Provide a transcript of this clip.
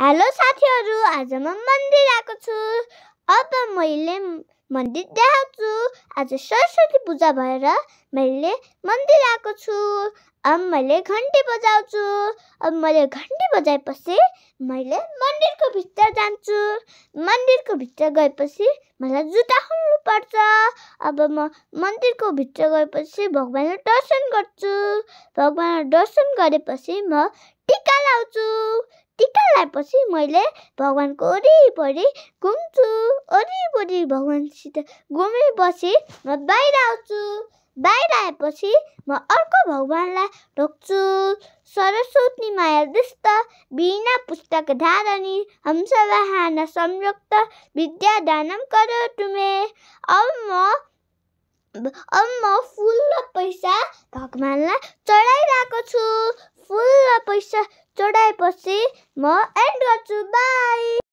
Hello साथीहरू आज म मन्दिर आएको छु अब मैले मन्दिर देखाउँछु आज सरस्वती पूजा भएर मैले मन्दिर आएको छु अब मैले घन्टी बजाउँछु अब मैले घन्टी बजाएपछि मैले मन्दिरको भित्र जान्छु मन्दिरको भित्र गएपछि मलाई जुत्ता पर्छ अब म मन्दिरको भित्र गएपछि भगवान्लाई दर्शन गर्छु भगवान्लाई दर्शन गरेपछि म टिका लाउँछु आएपछि मैले भगवान्को वरिपरि घुम्छु वरिपरि भगवान्सित घुमेपछि म बाहिर आउँछु बाहिर आएपछि म अर्को भगवान्लाई ढोक्छु सरस्वती माया दृष्ट बिना पुस्तक धारणी हम्सवाहान संयुक्त विद्या दानम करो तुमे अब म अब म फुल र पैसा भगवान्लाई चढाइरहेको छु फुल र पैसा more and watch you. Bye.